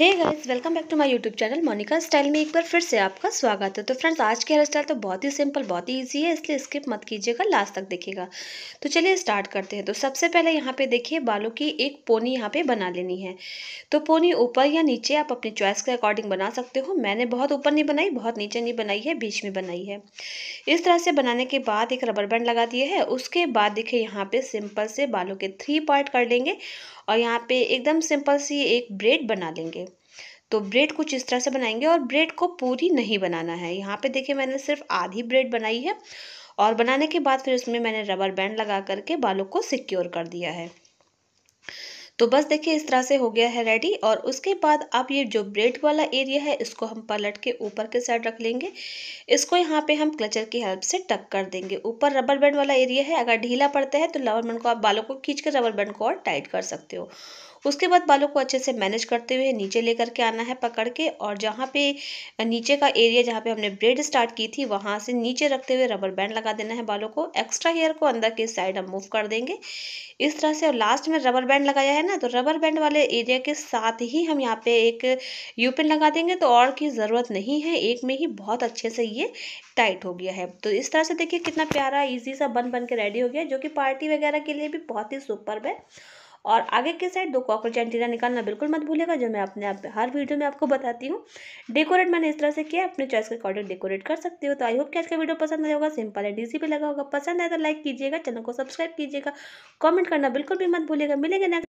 hey guys welcome back to my YouTube channel Monika style में एक बार फिर से आपका स्वागत है तो फ्रेंड्स आज के हेयर स्टाइल तो बहुत ही सिंपल बहुत ही इजी है इसलिए स्किप मत कीजिएगा लास्ट तक देखिएगा तो चलिए स्टार्ट करते हैं तो सबसे पहले यहाँ पे देखिए बालों की एक पोनी यहाँ पे बना लेनी है तो पोनी ऊपर या नीचे आप अपनी चॉइस के अकॉर्डिंग बना सकते हो मैंने बहुत ऊपर नहीं बनाई बहुत नीचे नहीं बनाई है बीच में बनाई है इस तरह से बनाने के बाद एक रबर बैंड लगा दिए है उसके बाद देखिए यहाँ पर सिंपल से बालों के थ्री पार्ट कर लेंगे और यहाँ पर एकदम सिंपल सी एक ब्रेड बना लेंगे तो ब्रेड कुछ इस तरह से बनाएंगे और ब्रेड को पूरी नहीं बनाना है यहाँ पे देखिए मैंने सिर्फ आधी ब्रेड बनाई है और बनाने के बाद फिर उसमें मैंने रबर बैंड लगा करके बालों को सिक्योर कर दिया है तो बस देखिए इस तरह से हो गया है रेडी और उसके बाद आप ये जो ब्रेड वाला एरिया है इसको हम पलट के ऊपर के साइड रख लेंगे इसको यहाँ पे हम क्लचर की हेल्प से टक कर देंगे ऊपर रबर बैंड वाला एरिया है अगर ढीला पड़ता है तो रबर बैंड को आप बालों को खींच कर रबर बैंड को और टाइट कर सकते हो उसके बाद बालों को अच्छे से मैनेज करते हुए नीचे लेकर के आना है पकड़ के और जहाँ पे नीचे का एरिया जहाँ पे हमने ब्रेड स्टार्ट की थी वहाँ से नीचे रखते हुए रबर बैंड लगा देना है बालों को एक्स्ट्रा हेयर को अंदर के साइड हम मूव कर देंगे इस तरह से और लास्ट में रबर बैंड लगाया है ना ना तो रबर बैंड वाले एरिया के साथ ही हम यहाँ पे एक यू पिन लगा देंगे तो और की ज़रूरत नहीं है एक में ही बहुत अच्छे से ये टाइट हो गया है तो इस तरह से देखिए कितना प्यारा इजी सा बन बन के रेडी हो गया जो कि पार्टी वगैरह के लिए भी बहुत ही सुपर है और आगे के साइड दो कॉकरोच एंटीना निकालना बिल्कुल मत भूलेगा जो मैं अपने आप हर वीडियो में आपको बताती हूँ डेकोरेट मैंने इस तरह से किया अपने चॉइस के अकॉर्डिंग डेकोरेट कर सकती हो तो आई होप कि आज का वीडियो पसंद आया होगा सिंपल एंड ईजी भी लगा होगा पसंद आया तो लाइक कीजिएगा चैनल को सब्सक्राइब कीजिएगा कॉमेंट करना बिल्कुल भी मत भूलेगा मिलेगा नेक्स्ट